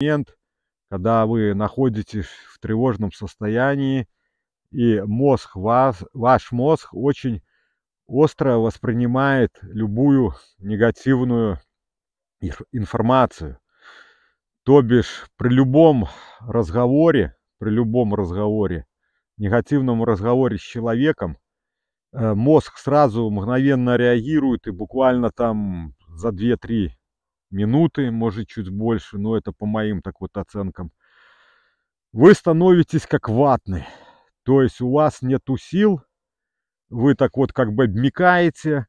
момент, когда вы находитесь в тревожном состоянии, и мозг вас, ваш мозг очень остро воспринимает любую негативную информацию. То бишь при любом разговоре, при любом разговоре, негативном разговоре с человеком, э, мозг сразу мгновенно реагирует и буквально там за 2-3 минуты, может чуть больше, но это по моим так вот оценкам, вы становитесь как ватный, То есть у вас нету сил, вы так вот как бы обмекаете,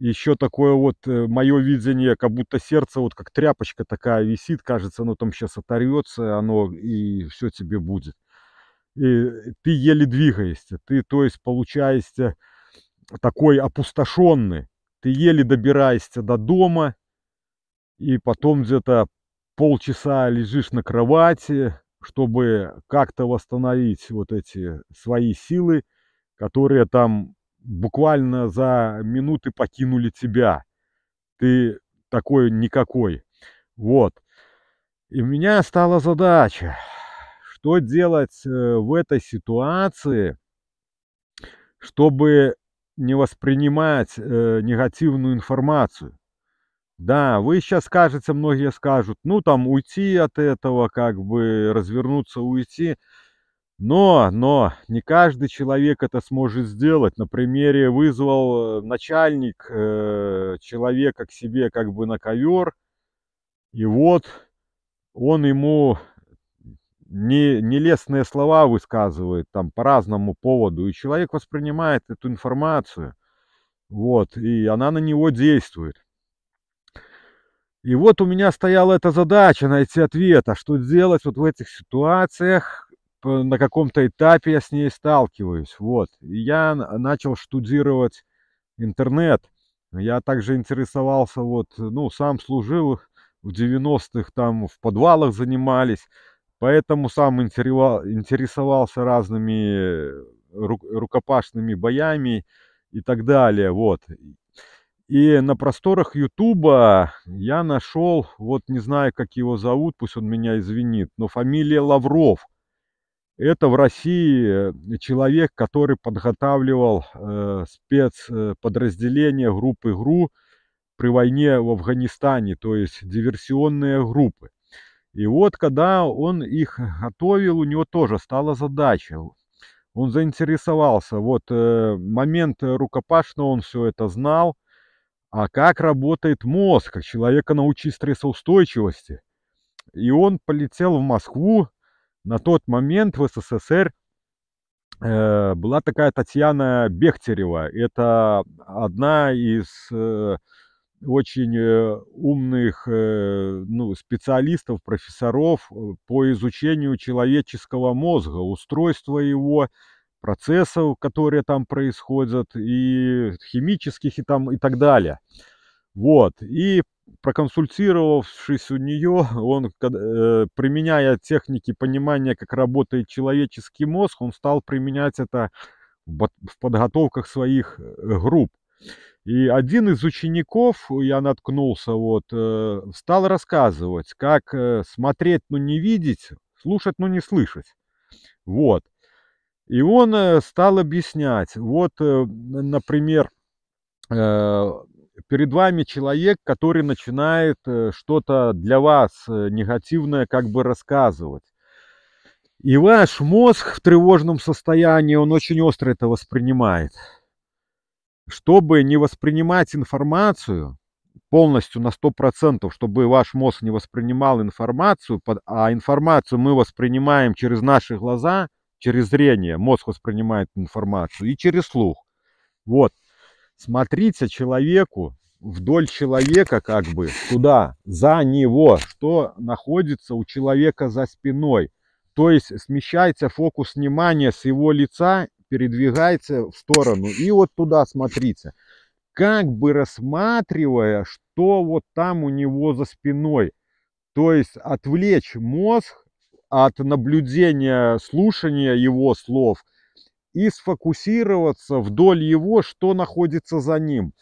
еще такое вот э, мое видение, как будто сердце вот как тряпочка такая висит, кажется, оно там сейчас оторвется, оно и все тебе будет. И ты еле двигаешься, ты, то есть, получаешься такой опустошенный, ты еле добираешься до дома, и потом где-то полчаса лежишь на кровати, чтобы как-то восстановить вот эти свои силы, которые там буквально за минуты покинули тебя. Ты такой никакой. Вот. И у меня стала задача, что делать э, в этой ситуации, чтобы не воспринимать э, негативную информацию. Да, вы сейчас скажете, многие скажут, ну там уйти от этого, как бы развернуться, уйти. Но, но, не каждый человек это сможет сделать. На примере вызвал э, начальник э, человека к себе как бы на ковер, и вот он ему не, нелестные слова высказывает там по разному поводу, и человек воспринимает эту информацию, вот, и она на него действует. И вот у меня стояла эта задача найти ответ, а что делать вот в этих ситуациях, на каком-то этапе я с ней сталкиваюсь. Вот. И я начал штудировать интернет. Я также интересовался, вот, ну, сам служил в 90-х, там в подвалах занимались, поэтому сам интересовался разными э, рукопашными боями и так далее, вот. И на просторах Ютуба я нашел, вот не знаю, как его зовут, пусть он меня извинит, но фамилия Лавров. Это в России э, человек, который подготавливал э, спецподразделения э, группы ГРУ при войне в Афганистане, то есть диверсионные группы. И вот когда он их готовил, у него тоже стала задача. Он заинтересовался, вот э, момент рукопашного он все это знал – а как работает мозг. как Человека научить стрессоустойчивости. И он полетел в Москву. На тот момент в СССР э, была такая Татьяна Бехтерева. Это одна из э, очень э, умных э, ну, специалистов, профессоров э, по изучению человеческого мозга, устройства его, процессов, которые там происходят, и химических, и, там, и так далее. Вот. И проконсультировавшись у нее, он, э, применяя техники понимания, как работает человеческий мозг, он стал применять это в подготовках своих э, групп. И один из учеников, я наткнулся, вот, э, стал рассказывать, как смотреть, но ну, не видеть, слушать, но ну, не слышать. Вот. И он э, стал объяснять, вот, э, например, э, перед вами человек, который начинает что-то для вас негативное как бы рассказывать. И ваш мозг в тревожном состоянии, он очень остро это воспринимает. Чтобы не воспринимать информацию полностью на 100%, чтобы ваш мозг не воспринимал информацию, а информацию мы воспринимаем через наши глаза – через зрение мозг воспринимает информацию и через слух. Вот. Смотрите человеку, вдоль человека как бы, туда, за него, что находится у человека за спиной. То есть смещается фокус внимания с его лица, передвигается в сторону и вот туда смотрите. Как бы рассматривая, что вот там у него за спиной. То есть отвлечь мозг от наблюдения, слушания его слов и сфокусироваться вдоль его, что находится за ним.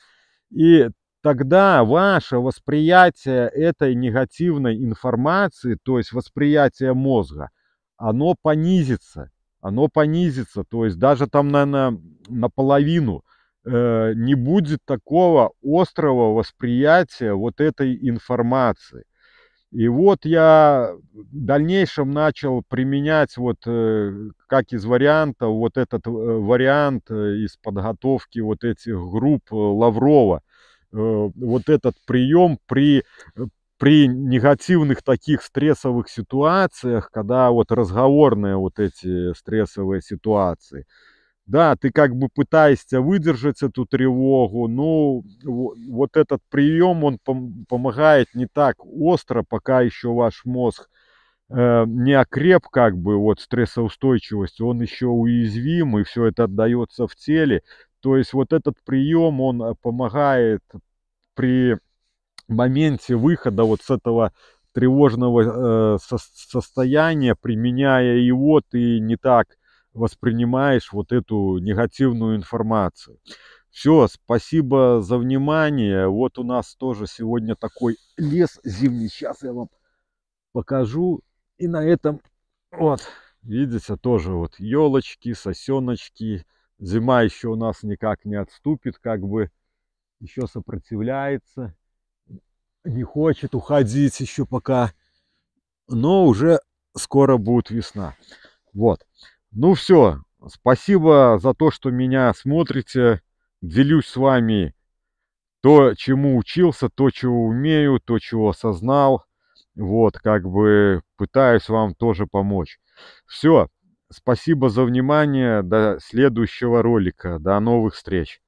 И тогда ваше восприятие этой негативной информации, то есть восприятие мозга, оно понизится. Оно понизится, то есть даже там, наверное, наполовину э, не будет такого острого восприятия вот этой информации. И вот я в дальнейшем начал применять вот э, как из вариантов вот этот э, вариант э, из подготовки вот этих групп Лаврова. Вот этот прием при при негативных таких стрессовых ситуациях, когда вот разговорные вот эти стрессовые ситуации, да, ты как бы пытаешься выдержать эту тревогу, но ну, вот этот прием, он помогает не так остро, пока еще ваш мозг э, не окреп, как бы, вот стрессоустойчивость, он еще уязвим, и все это отдается в теле. То есть вот этот прием, он э, помогает при моменте выхода вот с этого тревожного э, со состояния, применяя его, ты не так воспринимаешь вот эту негативную информацию. Все, спасибо за внимание. Вот у нас тоже сегодня такой лес зимний. Сейчас я вам покажу. И на этом, вот, видите, тоже вот елочки, сосеночки. Зима еще у нас никак не отступит, как бы еще сопротивляется. Не хочет уходить еще пока. Но уже скоро будет весна. Вот. Ну все, спасибо за то, что меня смотрите. Делюсь с вами то, чему учился, то, чего умею, то, чего осознал. Вот, как бы пытаюсь вам тоже помочь. Все, спасибо за внимание. До следующего ролика. До новых встреч.